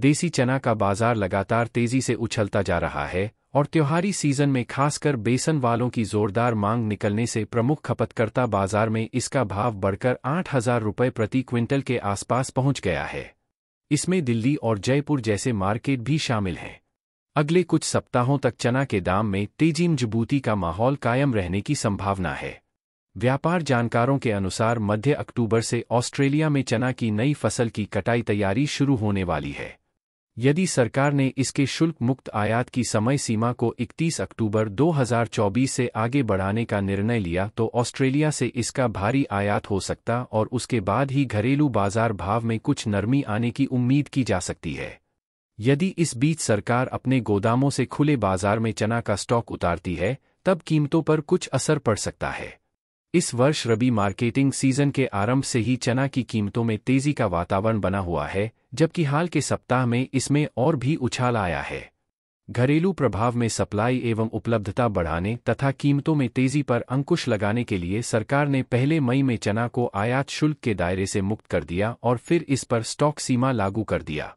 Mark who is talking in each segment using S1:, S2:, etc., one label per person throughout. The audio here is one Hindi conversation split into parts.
S1: देसी चना का बाजार लगातार तेजी से उछलता जा रहा है और त्योहारी सीजन में खासकर बेसन वालों की जोरदार मांग निकलने से प्रमुख खपतकर्ता बाजार में इसका भाव बढ़कर आठ हजार रुपये प्रति क्विंटल के आसपास पहुंच गया है इसमें दिल्ली और जयपुर जैसे मार्केट भी शामिल हैं अगले कुछ सप्ताहों तक चना के दाम में तेजी मजबूती का माहौल कायम रहने की संभावना है व्यापार जानकारों के अनुसार मध्य अक्टूबर से ऑस्ट्रेलिया में चना की नई फसल की कटाई तैयारी शुरू होने वाली है यदि सरकार ने इसके शुल्क मुक्त आयात की समय सीमा को 31 अक्टूबर 2024 से आगे बढ़ाने का निर्णय लिया तो ऑस्ट्रेलिया से इसका भारी आयात हो सकता और उसके बाद ही घरेलू बाजार भाव में कुछ नरमी आने की उम्मीद की जा सकती है यदि इस बीच सरकार अपने गोदामों से खुले बाजार में चना का स्टॉक उतारती है तब कीमतों पर कुछ असर पड़ सकता है इस वर्ष रबी मार्केटिंग सीजन के आरंभ से ही चना की कीमतों में तेजी का वातावरण बना हुआ है जबकि हाल के सप्ताह में इसमें और भी उछाल आया है घरेलू प्रभाव में सप्लाई एवं उपलब्धता बढ़ाने तथा कीमतों में तेजी पर अंकुश लगाने के लिए सरकार ने पहले मई में चना को आयात शुल्क के दायरे से मुक्त कर दिया और फिर इस पर स्टॉक सीमा लागू कर दिया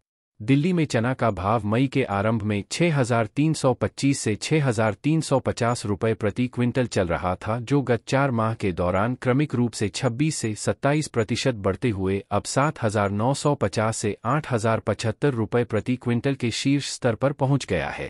S1: दिल्ली में चना का भाव मई के आरंभ में 6,325 से 6,350 रुपए प्रति क्विंटल चल रहा था जो गत चार माह के दौरान क्रमिक रूप से 26 से 27 प्रतिशत बढ़ते हुए अब 7,950 से आठ रुपए प्रति क्विंटल के शीर्ष स्तर पर पहुंच गया है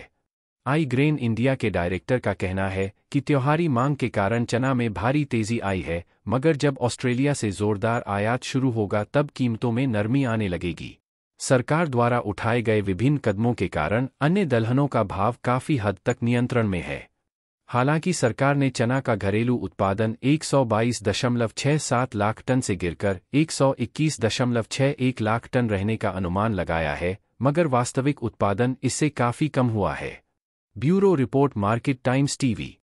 S1: आई ग्रेन इंडिया के डायरेक्टर का कहना है कि त्योहारी मांग के कारण चना में भारी तेजी आई है मगर जब ऑस्ट्रेलिया से जोरदार आयात शुरू होगा तब कीमतों में नरमी आने लगेगी सरकार द्वारा उठाए गए विभिन्न कदमों के कारण अन्य दलहनों का भाव काफी हद तक नियंत्रण में है हालांकि सरकार ने चना का घरेलू उत्पादन 122.67 लाख टन से गिरकर 121.61 लाख टन रहने का अनुमान लगाया है मगर वास्तविक उत्पादन इससे काफी कम हुआ है bureau report market times TV